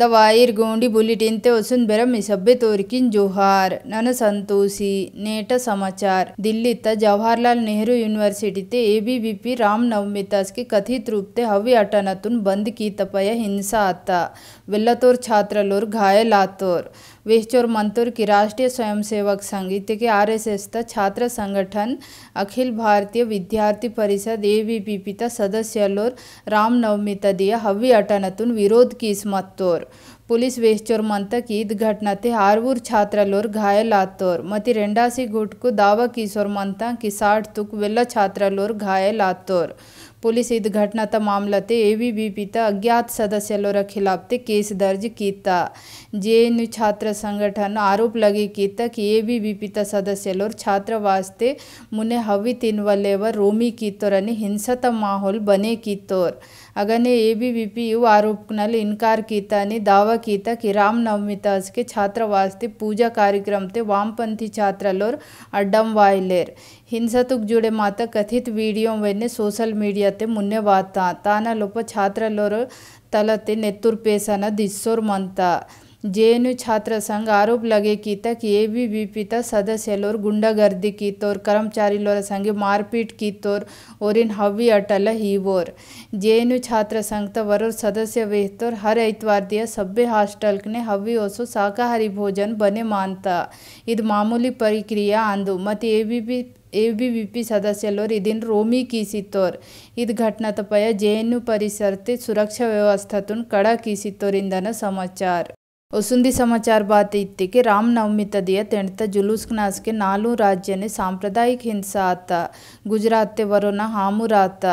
ದವಾಯಿರ್ bulletin ते ಹೊಸನ್ ಬೆರಮ್ ಇಸಬ್ಬೆ तोरकिन जोहार none Santoshi net समाचार दिल्ली त जवाहरलाल नेहरू यूनिवर्सिटी ते एबीवीपी राम नवमी के कथित रूप से हवी अटनतुन बंद की तपय हिंसा आता वेल्लतोर छात्र लोर घायल आतोर विश्चोर मंथुर की राष्ट्रीय स्वयंसेवक संघ इतिक आर एस एस छात्र संगठन Akhil Bharatiya Vidyarthi Parishad A B P P तदस्यलोर रामनवमी तदिया हव्य अटन विरोध की स्मत्तोर पुलिस वेस्टोर मंत की ईद घटनाते आरवूर लोर घायल आतोर मत रेंडासी गुट को दावा किशोर मंत किसाट तुक वेल्ला छात्रलोर घायल आतोर पुलिस इस मामला ಪೊಲೀಸ್ ಇದು सदस्य लोर खिलाफ़ ಅಜ್ಞಾತ केस दर्ज किया जे एन यू छात्र संगठन आरोप लगे किया कि ये बी बीपित सदस्यल और छात्र वास्ते मुने हवी तिनवलेव रोमी कीतोर हिंसा माहौल बने कितोर अगने ए बी बी पी यू आरोप इनकार किया ने दावा किया कि रामनवमी तस के छात्र वास्ते पूजा कार्यक्रम ते वामपंथी लोर अड्डम वायलेर ಹಿಂಸತುಗ್ ಜೋಡೆ ಮಾತ ಕಥಿತ್ ವಿಡಿಯೋವನ್ನು ಸೋಷಲ್ ಮೀಡಿಯಾತೆ ಮುನ್ನೆ ವಾತ ತಾನ तलते ಛಾತ್ರಲ್ಲೋರು ತಲತೆ दिशोर ಪೇಸನ जे एन यू छात्र संघ आरोप लगे की तक ये भी पी तक सदस्य लोर गुंडागर्दी की तोर कर्मचारी लोर संघ मारपीट की तोर और इन हवी अटल ही वोर यू छात्र संघ त वरोर सदस्य वेहतोर हर ऐतवार दिया सभ्य हॉस्टल ने हवी ओसो शाकाहारी भोजन बने मानता इद मामूली प्रक्रिया आंदो मत A B A B V P ಸದಸ್ಯರು ಇದನ್ನು ರೋಮಿ ಕೀಸಿತ್ತೋರ್ ಇದು ಘಟನಾ ತಪಯ ಜೆ ಎನ್ ಯು ಪರಿಸರ್ತಿ ಸುರಕ್ಷಾ ವ್ಯವಸ್ಥೆ ಕಡ ಕೀಸಿತ್ತೋರಿಂದನ ಸಮಾಚಾರ ವಸುಂಧಿ ಸಮಾಚಾರ ಬಾತ ಇತ್ತಿಗೆ ರಾಮನವಮಿ ತದಿಯ ತೆಣತ ಜುಲೂಸ್ನಾಸ್ಗೆ ನಾಲೂ ರಾಜ್ಯನೆ ಸಾಂಪ್ರದಾಯಿಕ ಹಿಂಸಾ ಆತ ಗುಜರಾತ್ಗೆ ವರೋನ ಹಾಮುರ ಆತ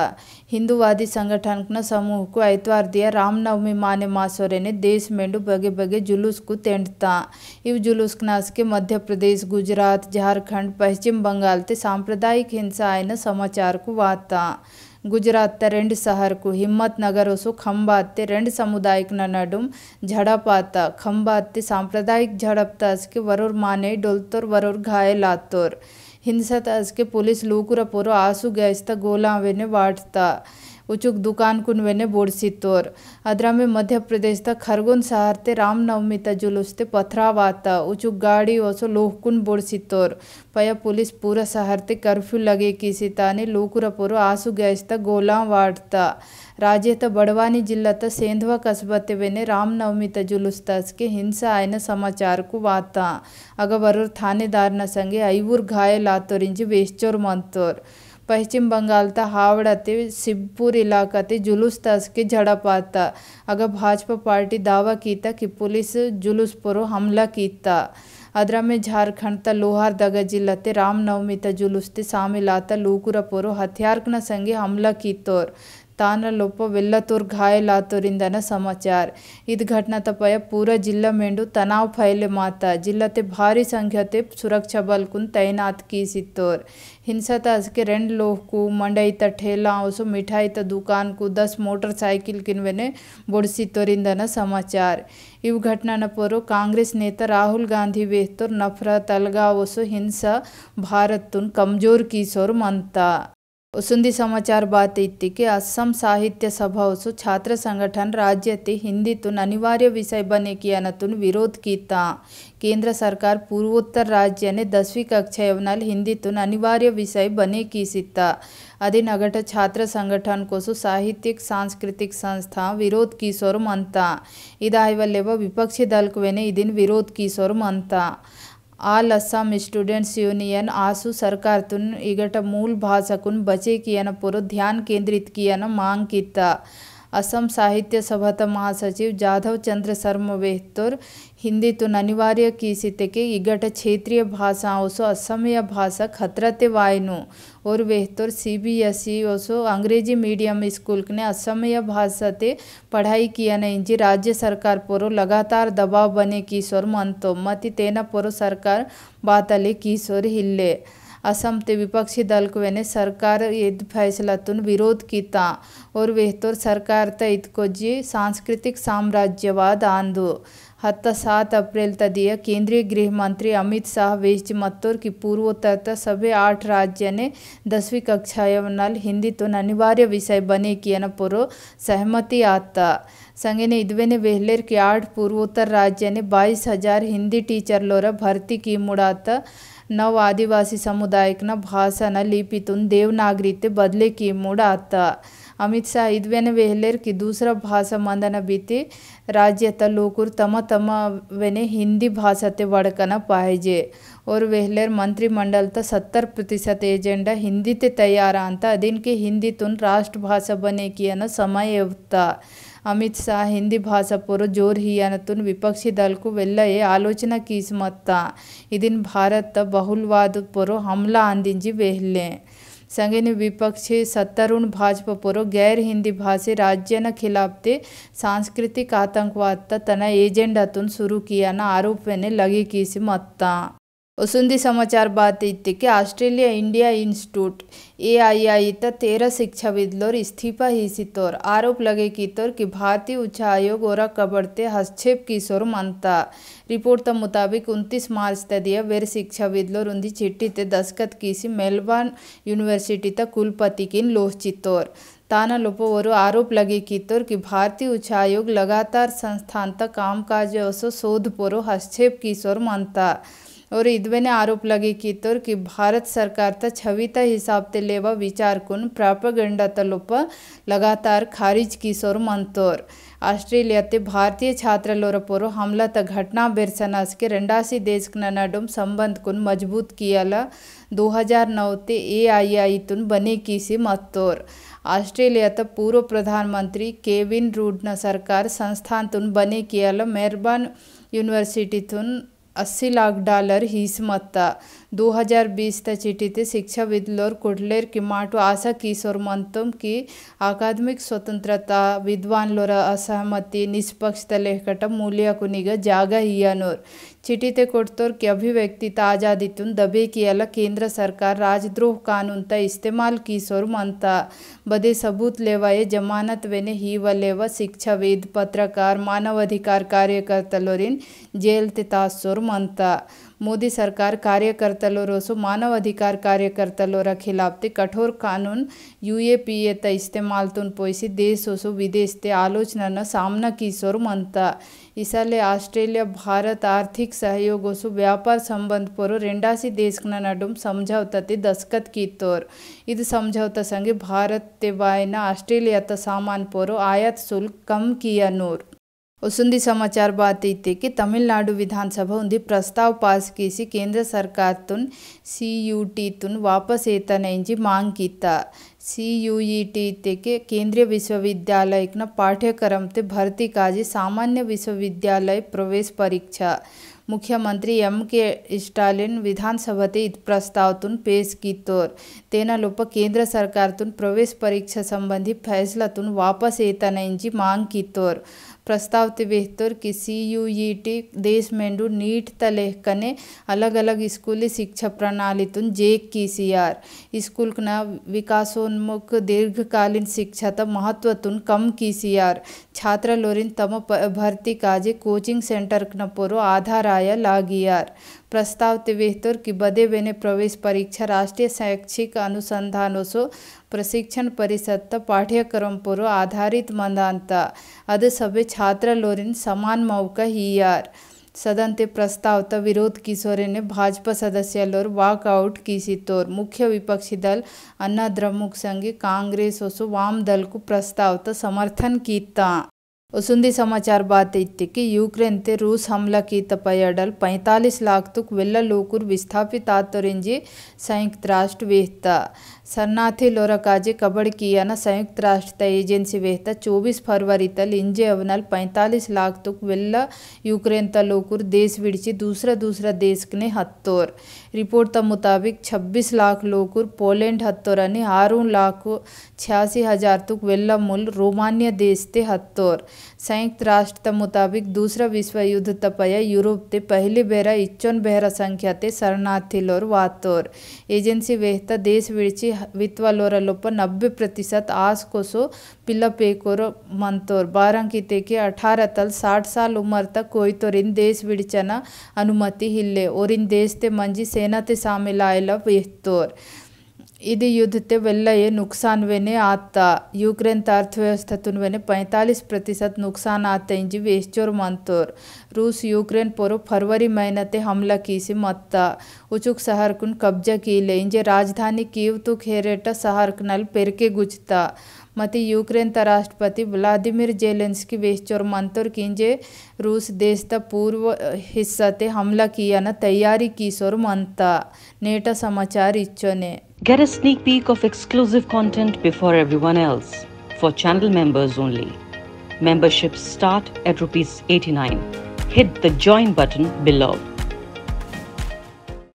हिंदूवादी संगठन न समूह को ऐतवार दिया रामनवमी माने मासोरे ने देश मेंडू बगे बगे जुलूस को तेंटता इव जुलूस नास के मध्य प्रदेश गुजरात झारखंड पश्चिम बंगाल ते सांप्रदायिक हिंसा आयन समाचार को वाता ಗುಜರಾತ್ದ ರೆಂಡು ಸಹರ್ಕು ಹಿಮ್ಮತ್ನಗರ್ ಒಸು ಖಂಬಾತ್ತಿ ರೆಂಡು ಸಮುದಾಯಕ್ನ ನಡುಮ್ ಝಡಪಾತ ಖಂಬಾತ್ತಿ ಸಾಂಪ್ರದಾಯಿಕ झड़प तस्के वरूर माने डोलतोर वरूर घाय लातोर हिंसा तस्के पुलिस लूकुर पुरो आंसू गैसता गोलावे ने वाटता उचुक दुकान कुनवेने बोड़सी तोर मध्य प्रदेश खरगोन शहर ते रामनवमी त जुलूस ते पथराव आता उचुक गाड़ी ओसो लोहकुन बोड़सी तोर पया पुलिस पूरा शहर ते कर्फ्यू लगे किसी ताने लोकुरा पुरो आंसू गैस वाड़ता राज्य त बड़वानी जिला त सेंधवा कस्बा ते वेने रामनवमी त के हिंसा आयन समाचार को वाता अगबरूर थानेदार न संगे ಐವೂರು ಗಾಯಲಾತೋರಿಂಜಿ ವೇಶ್ಚೋರ್ ಮಂತೋರ್ पश्चिम बंगाल हावड़ा ಬಂಗಾಲ್ದ ಹಾವಡತೆ इलाका इलाकाते जुलूस के झड़प आता अगर भाजपा पार्टी दावा किया कि पुलिस जुलूस पर हमला किया अदरा में झारखंड ता लोहारदगा जिलाते रामनवमी त जुलूस ते शामिल आता लूकुरा पर हथियार संगे हमला कीतोर ತಾಮ್ರಲೋಪ वेल्लातूर घायल लातूरದಿಂದ સમાચાર ઈદ ઘટના તપાયા પૂરા જિલ્લા મેંડુ भारी ફાયલે सुरक्षा बल कुन तैनात की सितोर हिंसा तस के रेंड लोह को मंडई त ठेला औसो मिठाई त दुकान को दस मोटरसाइकिल किनवेने बोड़सी तोरिंदन समाचार इव घटना न पोरो कांग्रेस नेता राहुल गांधी बेहतर नफरत अलगा ओसो हिंसा भारत तुन कमजोर की सोर मनता समाचार बात ಬಾತ के असम साहित्य सभासु छात्र संगठन राज्य ते हिंदी तुन अनिवार्य विषय बने की अनतुन विरोध कीता केंद्र सरकार पूर्वोत्तर राज्य ने दसवीं कक्षा यवनल हिंदी तुन अनिवार्य विषय बने की सीता नगट छात्र संगठन कोसु साहित्यिक सांस्कृतिक संस्था विरोध की सोर मनता इदाइवल्लेव विपक्षी दल को विरोध की स्वर मनता all Assam students union AASU सरकार तुन इगट मूल भाषा कुन बचे कियन पुर ध्यान केंद्रित कियन मांग कीता असम साहित्य सभा महासचिव जाधव चंद्र शर्मा बेहतर ಹಿಂದಿತ್ತು ಅನಿವಾರ್ಯ के इगट क्षेत्रीय भाषा ओसो असमीय भाषा खतरते वायनु और बेहतर सी बी एस ई ओसो अंग्रेजी मीडियम स्कूल ने असमीय भाषा ते पढ़ाई किया नहीं जी राज्य सरकार पोरो लगातार दबाव बने कीशोर मंतो मत तेना पोरो सरकार बातले स्वर हिले असम के विपक्षी सरकार ಸರ್ಕಾರ फैसला तुन विरोध किया और वेहतोर सरकार त इतकोजी सांस्कृतिक साम्राज्यवाद आंदो हत सात अप्रैल तदीय केंद्रीय गृह मंत्री अमित शाह वेस्ट मत्तोर की पूर्वोत्तर त सभी आठ राज्य ने दसवीं कक्षा हिंदी तो अनिवार्य विषय बने की पूर्व सहमति आता संगे ने ने वेहलेर की आठ पूर्वोत्तर राज्य ने बाईस हजार हिंदी टीचर लोरा भर्ती की मुड़ाता नव आदिवासी समुदायकನ देवनागरी ते बदले की मूड आता अमित शाह इधन वेहलेर की दूसरा भाषा मंदन बीते राज्य तलोकुर तम तम वेने हिंदी भाषा ते वड़कना पाएजे और वेहलेर मंत्रिमंडल त सत्तर प्रतिशत एजेंडा हिंदी ते तैयार अंत दिन के हिंदी तुन राष्ट्रभाषा बने की समय ಅಮಿತ್ ಶಾ ಹಿಂದಿ ಭಾಷಾಪುರ ಜೋರ್ ಹಿಯಾನತುನ್ ವಿಪಕ್ಷಿ ದಲ್ಕು వెల్లయే ఆలోచన కీసుమత్తా ఇదిన్ భారత్ भारत పొరు హమ్లా हमला వెహ్లే संगे ने विपक्षी सत्तारूढ़ भाजपा पोरो गैर हिंदी भाषी राज्य न खिलाफते सांस्कृतिक आतंकवाद तना एजेंडातून सुरू किया आरोप ने लगी किसी मत्ता वसुंधी समाचार बात इत्य Australia Australia India institute A I I तेरह शिक्षाविद इस्तीफा ही सितोर आरोप लगे कि तोर कि भारतीय उच्च आयोग और कबड़ते हस्तक्षेप की शोर मानता रिपोर्ट के मुताबिक 29 मार्च तदिया वेर शिक्षा लोर उन्दी चिट्ठी ते दस्खत किसी मेलबर्न यूनिवर्सिटी तक कुलपति किन लोह चित्तौर ताना लोपोवरु आरोप लगे कीतोर कि भारतीय उच्च आयोग लगातार संस्थान तक कामकाज शोध पोरो हस्तक्षेप की शोर मानता और इद्वे आरोप लगे कीतोर कि भारत सरकार त छवित हिसाब ते लेवा विचार कुन प्रापगंडा तलोप लगातार खारिज किशोर मंतोर ಆಸ್ಟ್ರೇಲಿಯಾ ಭಾರತೀಯ ಛಾತ್ರಲೋರಪೋರು ಹಮ್ಲತ ಘಟನಾ ಬೆರ್ಸನಾಸ್ಗೆ ರೆಂಡಾಸಿ ದೇಶಕ್ನ ನಡುಮ್ संबंध ಮಜಬೂತ್ मजबूत किया हज़ार नौ ते ए आई आई तुन बने किसी मत्तोर ऑस्ट्रेलिया त पूर्व प्रधानमंत्री केविन रूडन सरकार संस्थान तुन बने ला मेरबान यूनिवर्सिटी तुन अस्सी लाख डॉलर ही मात्रा 2020 ಚೀಟಿತೆ ಶಿಕ್ಷಾವಿದ್ಲೋರ್ ಕೊಡ್ಲೇರ್ ಕಿಮಾಟು ಆಸಾ ಕಿಸೋರ್ ಮಂತಮ್ ಕಿ ಅಕಾದಮಿಕ್ ಸ್ವತಂತ್ರತಾ ವಿದ್ವಾನ್ಲೋರ ಅಸಹಮತಿ ನಿಷ್ಪಕ್ಷತ ಲೆಹಕಟ ಮೂಲ್ಯಕುನಿಗ ಜಾಗ ಹಿಯಾನೋರ್ ಚಿಟಿತೆ ಕೊಡ್ತೋರ್ ಕಿ ಅಭಿವ್ಯಕ್ತಿ ಆಜಾದಿತ್ತು ದಬೇಕಿಯಲ್ಲ ಕೇಂದ್ರ ಸರ್ಕಾರ ರಾಜದ್ರೋಹ ಕಾನೂನ್ ತ ಇಸ್ತೆಮಾಲ್ ಕಿಸೋರ್ ಮಂತ बदे सबूत लेवाए जमानत वेने ही वलेवा शिक्षाविद पत्रकार मानवाधिकार कार्यकर्ता लोरिन जेल तितासोर मनता ಮೋದಿ ಸರ್ಕಾರ ಕಾರ್ಯಕರ್ತಲೋರೋಸು ಮಾನವಾಧಿಕಾರ ಕಾರ್ಯಕರ್ತಲೋರ ಖಿಲಾಫ್ತಿ ಕಠೋರ್ ಕಾನೂನು ಯು ಎ ಪಿ ಎತ್ತ ಇಸ್ತೆಮಾಲ್ತುನ್ ಪೋಯಿಸಿ ದೇಶೋಸು ವಿದೇಶತೆ ಆಲೋಚನನ ಸಾಮನ ಕೀಸೋರು ಮಂತ ಇಸಲೆ ಆಸ್ಟ್ರೇಲಿಯಾ ಭಾರತ ಆರ್ಥಿಕ ಸಹಯೋಗೋಸು ವ್ಯಾಪಾರ ಸಂಬಂಧ ಪೋರು ರೆಂಡಾಸಿ ದೇಶನ ನಡುಮ್ ಸಮझौತತಿ ದಸ್ಕತ್ ಕೀತೋರ್ ಇದು ಸಮझौता ಸಂಗೆ ಭಾರತ್ ತೆವಾಯಿನ ಆಸ್ಟ್ರೇಲಿಯಾತ ಸಾಮಾನ್ ಪೋರು ಆಯಾತ್ ಶುಲ್ಕ ಕಮ್ ಕಿಯ ನೂರ್ वसुंधी समाचार कि तमिलनाडु विधानसभा उन्हें प्रस्ताव पास की केंद्र सरकार तुन सीयूटी तुन वापस एतनेंजी मांग कीता e ते के केंद्रीय विश्वविद्यालय न पाठ्यक्रम ते भर्ती काजी सामान्य विश्वविद्यालय प्रवेश परीक्षा मुख्यमंत्री एम के स्टालिन प्रस्ताव तुन पेश कीतोर तेना लोप केंद्र सरकार तुन प्रवेश परीक्षा संबंधी तुन वापस येतानांची मांग तोर प्रस्ताव बेहतर किसी यू ई टी e देश मेंडू नीट तलेहकने अलग अलग स्कूली शिक्षा तुन जे की सी आर स्कूलकना विकासोन्मुख दीर्घकालीन शिक्षा त तुन कम की सी आर छात्र लोरिन तम भर्ती काजे कोचिंग सेंटर आया लागी आर प्रस्ताव तिवेहतर की बदे बेने प्रवेश परीक्षा राष्ट्रीय शैक्षिक अनुसंधानोसो प्रशिक्षण परिषद पाठ्यक्रम पूर्व आधारित मंदांत अद ಸಭೆ छात्र लोरिन समान मौका हियार सदन ते प्रस्ताव त विरोध किशोरे ने भाजपा सदस्य लोर वाकआउट की तोर मुख्य विपक्षी दल अन्ना द्रमुक संगे कांग्रेस ओसो वाम दल को प्रस्ताव त समर्थन किया उसुंदी समाचार बात इत्य कि यूक्रेन ते रूस हमला की तपयडल पैंतालीस लाख तक वेल्ल लोकुर विस्थापित आतोरेंजी संयुक्त राष्ट्र वेहता सरनाथी लोरकाजी कबड़ किया संयुक्त राष्ट्र एजेंसी वेहता चौबीस फरवरी तल इंजे अवनल पैंतालीस लाख तक वेल्ल यूक्रेन त लोकुर देश विड़ची दूसरा दूसरा देश ने हत्तोर रिपोर्ट त मुताबिक छब्बीस लाख लोकुर पोलैंड हत्तोर आरू लाख छियासी हजार तक वेल्ल मुल रोमानिया देश ते हत्तोर संयुक्त राष्ट्र मुताबिक दूसरा विश्व युद्ध यूरोप ತಪಯ ಯುರೋಪ್ ತೆ ಪಹಲಿ ಬೇರ ಇಚ್ಚೊನ್ ಬೇರ ಸಂಖ್ಯಾತೆ ಶರಣಾರ್ಥಿಲೋರ್ ವಾತೋರ್ ಏಜೆನ್ಸಿ ವೇಹ್ತ ದೇಶ ವಿಳಿಚಿ लोप नब्बे प्रतिशत आस कोसो पिल्ला पेकोर मंतोर बारह की के अठारह तल साठ साल उम्र तक कोई तो इन देश विड़चना अनुमति हिले और इन देश ते मंजी सेना ते शामिल आयला वेहतोर इध युद्ध ಯುದ್ಧತೆ नुकसान वेने आता यूक्रेन त अर्थव्यवस्था वेने पैंतालीस प्रतिशत नुकसान आते इंजी वेस्टोर मंतोर रूस यूक्रेन पोरो फरवरी ते हमला कीसी मत्ता उचुक शहर कुन कब्जा कीले इंजे राजधानी कीव तु खेरेटा शहर कनल पेरके गुजता ಮತ್ತು ಯುಕ್ರೇನ್ತ ರಾಷ್ಟ್ರಪತಿ ವ್ಲಾದಿಮಿರ್ जेलेंस्की वेस्ट और मंतुर किंजे रूस देश द पूर्व हिस्सा ते हमला किया न तैयारी की सोर मनता नेटा समाचार इच्छो ने Get a sneak peek of exclusive content before everyone else for channel members only. Memberships start at rupees 89. Hit the join button below.